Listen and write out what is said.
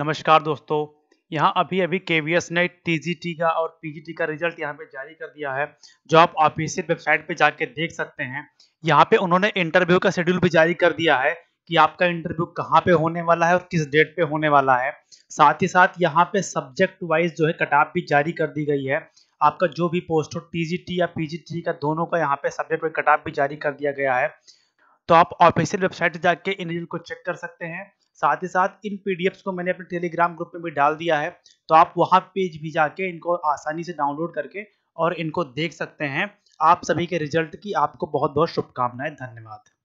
नमस्कार दोस्तों यहाँ अभी अभी के वी एस ने टी का और टी का रिजल्ट यहाँ पे जारी कर दिया है जो आप ऑफिशियल वेबसाइट पे जाके देख सकते हैं यहाँ पे उन्होंने इंटरव्यू का शेड्यूल भी जारी कर दिया है कि आपका इंटरव्यू कहाँ पे होने वाला है और किस डेट पे होने वाला है साथ ही साथ यहाँ पे सब्जेक्ट वाइज जो है कटाप भी जारी कर दी गई है आपका जो भी पोस्ट हो टी या टी का दोनों का यहाँ पे सब्जेक्ट वाइज कटाप भी जारी कर दिया गया है तो आप ऑफिशियल वेबसाइट जाके इन रिजल्ट को चेक कर सकते हैं साथ ही साथ इन पीडीएफ्स को मैंने अपने टेलीग्राम ग्रुप में भी डाल दिया है तो आप वहाँ पेज भी जाके इनको आसानी से डाउनलोड करके और इनको देख सकते हैं आप सभी के रिजल्ट की आपको बहुत बहुत शुभकामनाएं धन्यवाद